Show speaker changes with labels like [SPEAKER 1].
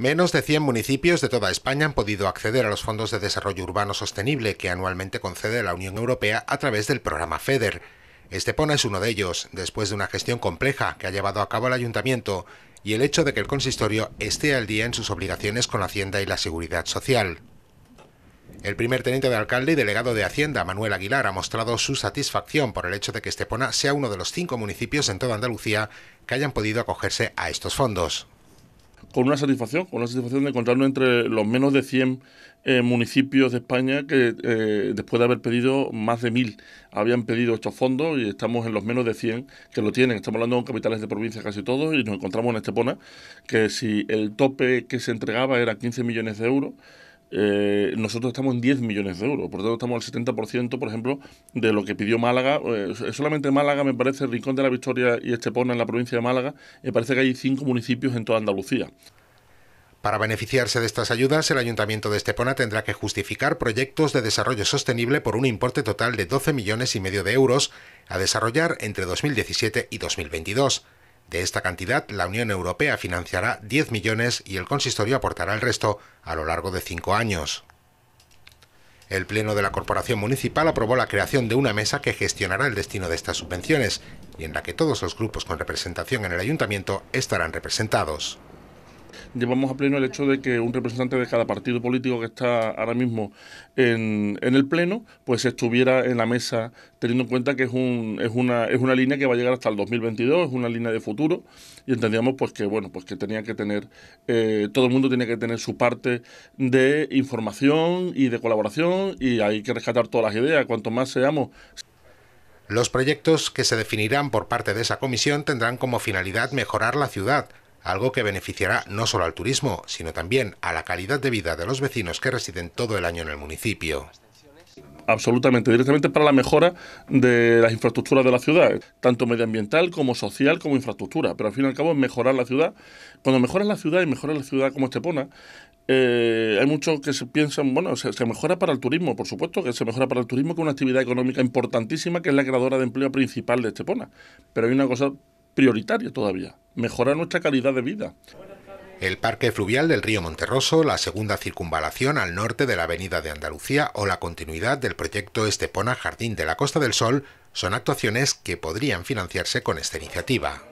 [SPEAKER 1] Menos de 100 municipios de toda España han podido acceder a los fondos de desarrollo urbano sostenible que anualmente concede la Unión Europea a través del programa FEDER. Estepona es uno de ellos, después de una gestión compleja que ha llevado a cabo el ayuntamiento y el hecho de que el consistorio esté al día en sus obligaciones con Hacienda y la Seguridad Social. El primer teniente de alcalde y delegado de Hacienda, Manuel Aguilar, ha mostrado su satisfacción por el hecho de que Estepona sea uno de los cinco municipios en toda Andalucía que hayan podido acogerse a estos fondos con una
[SPEAKER 2] satisfacción, con una satisfacción de encontrarnos entre los menos de 100 eh, municipios de España que eh, después de haber pedido más de 1.000 habían pedido estos fondos y estamos en los menos de 100 que lo tienen. Estamos hablando de capitales de provincia casi todos y nos encontramos en Estepona, que si el tope que se entregaba era 15 millones de euros, eh, nosotros estamos en 10 millones de euros, por lo tanto estamos al 70%, por ejemplo, de lo que pidió Málaga. Eh, solamente Málaga, me parece, el Rincón de
[SPEAKER 1] la Victoria y Estepona en la provincia de Málaga, me parece que hay cinco municipios en toda Andalucía. Para beneficiarse de estas ayudas, el Ayuntamiento de Estepona tendrá que justificar proyectos de desarrollo sostenible por un importe total de 12 millones y medio de euros a desarrollar entre 2017 y 2022. De esta cantidad, la Unión Europea financiará 10 millones y el consistorio aportará el resto a lo largo de cinco años. El Pleno de la Corporación Municipal aprobó la creación de una mesa que gestionará el destino de estas subvenciones y en la que todos los grupos con representación en el ayuntamiento estarán representados. Llevamos
[SPEAKER 2] a pleno el hecho de que un representante de cada partido político que está ahora mismo en, en el pleno, pues estuviera en la mesa teniendo en cuenta que es, una, línea que va a llegar hasta el 2022, es una línea de futuro y entendíamos pues que bueno, pues que tenía que tener eh, todo el mundo tiene que tener su parte de información y de colaboración y hay
[SPEAKER 1] que rescatar todas las ideas, cuanto más seamos los proyectos que se definirán por parte de esa comisión tendrán como finalidad mejorar la ciudad, algo que beneficiará no solo al turismo, sino también a la calidad de vida de los vecinos que residen todo el año en el municipio
[SPEAKER 2] absolutamente, directamente para la mejora de las infraestructuras de la ciudad, tanto medioambiental como social como infraestructura, pero al fin y al cabo es mejorar la ciudad. Cuando mejoras la ciudad y mejoras la ciudad como Estepona, eh, hay muchos que se piensan, bueno, se, se, mejora para el turismo, por supuesto que se mejora para el turismo, que es una actividad económica importantísima, que es la creadora de empleo principal de Estepona, pero
[SPEAKER 1] hay una cosa prioritaria todavía, ...mejora nuestra calidad de vida. El Parque Fluvial del Río Monterroso, la segunda circunvalación al norte de la Avenida de Andalucía o la continuidad del proyecto Estepona Jardín de la Costa del Sol son actuaciones que podrían financiarse con esta iniciativa.